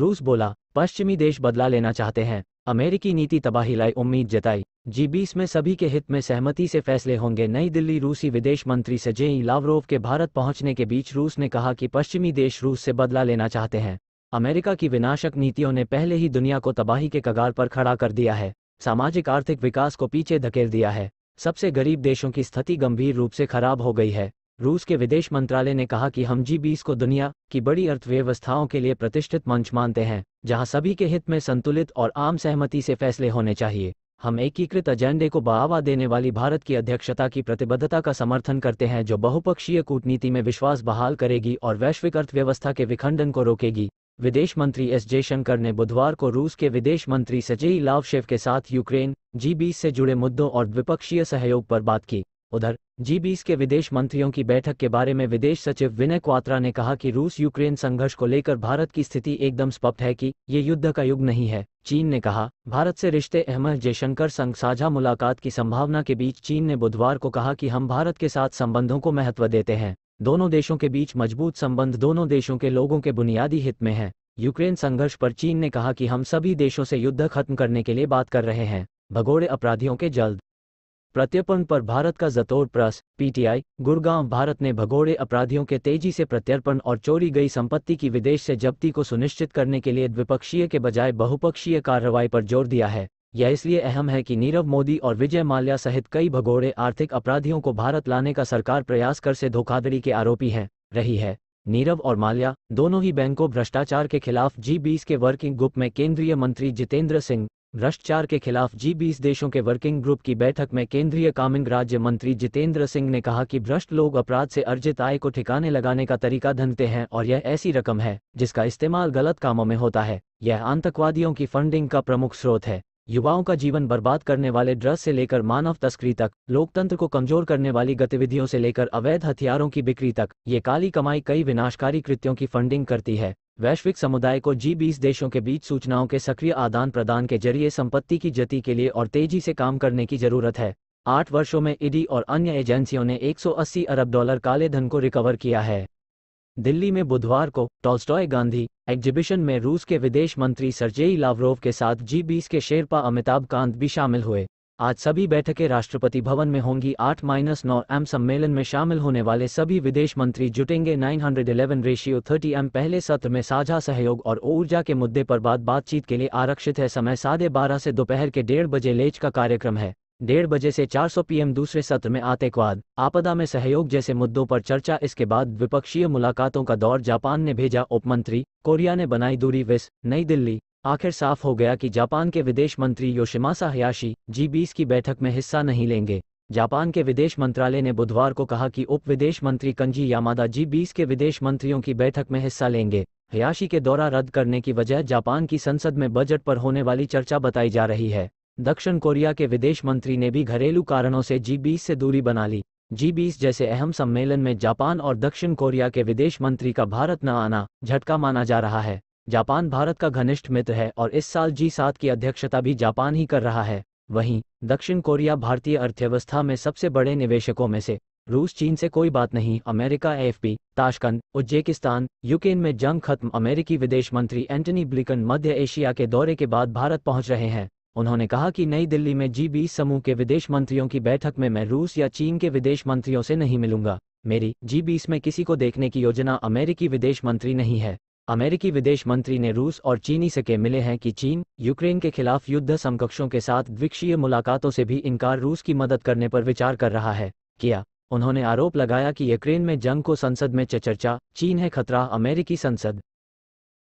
रूस बोला पश्चिमी देश बदला लेना चाहते हैं अमेरिकी नीति तबाही लाई उम्मीद जताई जी बीस में सभी के हित में सहमति से फैसले होंगे नई दिल्ली रूसी विदेश मंत्री सजेई लावरोव के भारत पहुंचने के बीच रूस ने कहा कि पश्चिमी देश रूस से बदला लेना चाहते हैं अमेरिका की विनाशक नीतियों ने पहले ही दुनिया को तबाही के कगार पर खड़ा कर दिया है सामाजिक आर्थिक विकास को पीछे धकेल दिया है सबसे गरीब देशों की स्थिति गंभीर रूप से खराब हो गई है रूस के विदेश मंत्रालय ने कहा कि हम जी बीस को दुनिया की बड़ी अर्थव्यवस्थाओं के लिए प्रतिष्ठित मंच मानते हैं जहां सभी के हित में संतुलित और आम सहमति से फैसले होने चाहिए हम एकीकृत एजेंडे को बढ़ावा देने वाली भारत की अध्यक्षता की प्रतिबद्धता का समर्थन करते हैं जो बहुपक्षीय कूटनीति में विश्वास बहाल करेगी और वैश्विक अर्थव्यवस्था के विखंडन को रोकेगी विदेश मंत्री एस जयशंकर ने बुधवार को रूस के विदेश मंत्री सजेई लावशेव के साथ यूक्रेन जी से जुड़े मुद्दों और द्विपक्षीय सहयोग पर बात की उधर जी बीस के विदेश मंत्रियों की बैठक के बारे में विदेश सचिव विनय क्वात्रा ने कहा कि रूस यूक्रेन संघर्ष को लेकर भारत की स्थिति एकदम स्पष्ट है कि ये युद्ध का युग नहीं है चीन ने कहा भारत से रिश्ते अहमद जयशंकर संग साझा मुलाकात की संभावना के बीच चीन ने बुधवार को कहा कि हम भारत के साथ संबंधों को महत्व देते हैं दोनों देशों के बीच मजबूत संबंध दोनों देशों के लोगों के बुनियादी हित में है यूक्रेन संघर्ष पर चीन ने कहा कि हम सभी देशों से युद्ध खत्म करने के लिए बात कर रहे हैं भगोड़े अपराधियों के जल्द प्रत्यर्पण पर भारत का जतोर प्रस पीटीआई गुड़गांव भारत ने भगोड़े अपराधियों के तेजी से प्रत्यर्पण और चोरी गई संपत्ति की विदेश से जब्ती को सुनिश्चित करने के लिए द्विपक्षीय के बजाय बहुपक्षीय कार्रवाई पर जोर दिया है यह इसलिए अहम है कि नीरव मोदी और विजय माल्या सहित कई भगोड़े आर्थिक अपराधियों को भारत लाने का सरकार प्रयास कर से धोखाधड़ी के आरोपी हैं रही है नीरव और माल्या दोनों ही बैंकों भ्रष्टाचार के खिलाफ जी बीस के वर्किंग ग्रुप में केंद्रीय मंत्री जितेंद्र सिंह भ्रष्टाचार के खिलाफ जी बीस देशों के वर्किंग ग्रुप की बैठक में केंद्रीय कामिंग राज्य मंत्री जितेंद्र सिंह ने कहा कि भ्रष्ट लोग अपराध से अर्जित आय को ठिकाने लगाने का तरीका धनते हैं और यह ऐसी रकम है जिसका इस्तेमाल गलत कामों में होता है यह आतंकवादियों की फंडिंग का प्रमुख स्रोत है युवाओं का जीवन बर्बाद करने वाले ड्रग्स से लेकर मानव तस्करी तक लोकतंत्र को कमजोर करने वाली गतिविधियों से लेकर अवैध हथियारों की बिक्री तक ये काली कमाई कई विनाशकारी कृत्यों की फंडिंग करती है वैश्विक समुदाय को जी बीस देशों के बीच सूचनाओं के सक्रिय आदान प्रदान के जरिए संपत्ति की जति के लिए और तेजी से काम करने की जरूरत है आठ वर्षों में ईडी और अन्य एजेंसियों ने 180 अरब डॉलर काले धन को रिकवर किया है दिल्ली में बुधवार को टॉल्स्टॉय गांधी एग्जीबिशन में रूस के विदेश मंत्री सरजेई लावरोव के साथ जी बीस के शेरपा अमिताभ कांत भी शामिल हुए आज सभी बैठकें राष्ट्रपति भवन में होंगी आठ माइनस नौ एम सम्मेलन में शामिल होने वाले सभी विदेश मंत्री जुटेंगे 911 रेशियो 30 एम पहले सत्र में साझा सहयोग और ऊर्जा के मुद्दे पर बात बातचीत के लिए आरक्षित है समय साढ़े बारह से दोपहर के डेढ़ बजे लेच का कार्यक्रम है डेढ़ बजे से 400 पीएम दूसरे सत्र में आतंकवाद आपदा में सहयोग जैसे मुद्दों पर चर्चा इसके बाद द्विपक्षीय मुलाकातों का दौर जापान ने भेजा उपमंत्री कोरिया ने बनाई दूरी विस नई दिल्ली आखिर साफ हो गया कि जापान के विदेश मंत्री योशिमासा हयाशी जी बीस की बैठक में हिस्सा नहीं लेंगे जापान के विदेश मंत्रालय ने बुधवार को कहा कि उप विदेश मंत्री कंजी यामादा जी बीस के विदेश मंत्रियों की बैठक में हिस्सा लेंगे हयाशी के दौरा रद्द करने की वजह जापान की संसद में बजट पर होने वाली चर्चा बताई जा रही है दक्षिण कोरिया के विदेश मंत्री ने भी घरेलू कारणों से जी बीस से दूरी बना ली जी बीस जैसे अहम सम्मेलन में जापान और दक्षिण कोरिया के विदेश मंत्री का भारत न आना झटका माना जा रहा है जापान भारत का घनिष्ठ मित्र है और इस साल जी सात की अध्यक्षता भी जापान ही कर रहा है वहीं दक्षिण कोरिया भारतीय अर्थव्यवस्था में सबसे बड़े निवेशकों में से रूस चीन से कोई बात नहीं America AFP Tashkent Uzbekistan Ukraine में जंग खत्म अमेरिकी विदेश मंत्री एंटनी ब्लिकन मध्य एशिया के दौरे के बाद भारत पहुंच रहे हैं उन्होंने कहा कि नई दिल्ली में जी बीस समूह के विदेश मंत्रियों की बैठक में मैं रूस या चीन के विदेश मंत्रियों से नहीं मिलूंगा मेरी जी बीस में किसी को देखने की योजना अमेरिकी विदेश मंत्री नहीं है अमेरिकी विदेश मंत्री ने रूस और चीनी से के मिले हैं कि चीन यूक्रेन के खिलाफ युद्ध समकक्षों के साथ द्विक्षीय मुलाकातों से भी इनकार रूस की मदद करने पर विचार कर रहा है किया उन्होंने आरोप लगाया कि यूक्रेन में जंग को संसद में चर्चा चीन है खतरा अमेरिकी संसद